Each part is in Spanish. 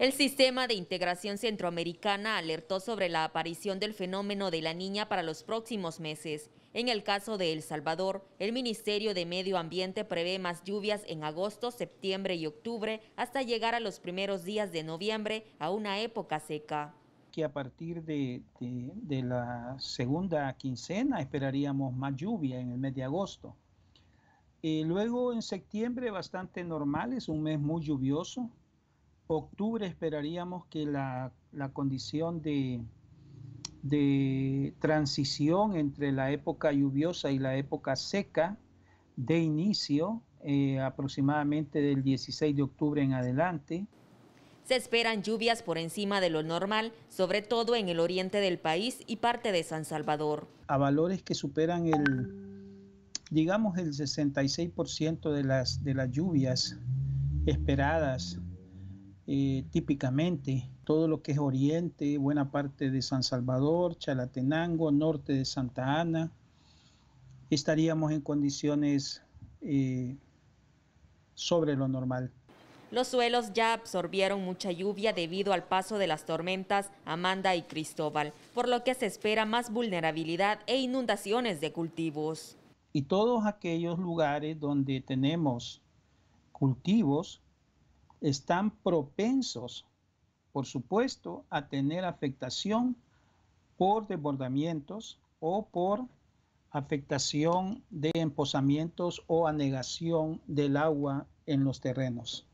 El Sistema de Integración Centroamericana alertó sobre la aparición del fenómeno de la niña para los próximos meses. En el caso de El Salvador, el Ministerio de Medio Ambiente prevé más lluvias en agosto, septiembre y octubre hasta llegar a los primeros días de noviembre a una época seca. Que a partir de, la segunda quincena esperaríamos más lluvia en el mes de agosto. Eh, luego en septiembre bastante normal, es un mes muy lluvioso, octubre esperaríamos que la, condición de, de transición entre la época lluviosa y la época seca de inicio, eh, aproximadamente del 16 de octubre en adelante. Se esperan lluvias por encima de lo normal, sobre todo en el oriente del país y parte de San Salvador. A valores que superan el, digamos, el 66% de las, de las lluvias esperadas eh, típicamente todo lo que es oriente, buena parte de San Salvador, Chalatenango, norte de Santa Ana, estaríamos en condiciones eh, sobre lo normal. Los suelos ya absorbieron mucha lluvia debido al paso de las tormentas Amanda y Cristóbal, por lo que se espera más vulnerabilidad e inundaciones de cultivos. Y todos aquellos lugares donde tenemos cultivos, están propensos, por supuesto, a tener afectación por desbordamientos o por afectación de emposamientos o anegación del agua en los terrenos.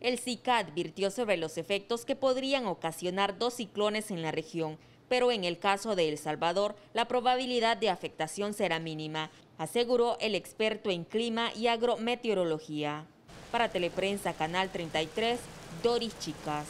El SICA advirtió sobre los efectos que podrían ocasionar dos ciclones en la región, pero en el caso de El Salvador la probabilidad de afectación será mínima, aseguró el experto en clima y agrometeorología. Para Teleprensa, Canal 33, Doris Chicas.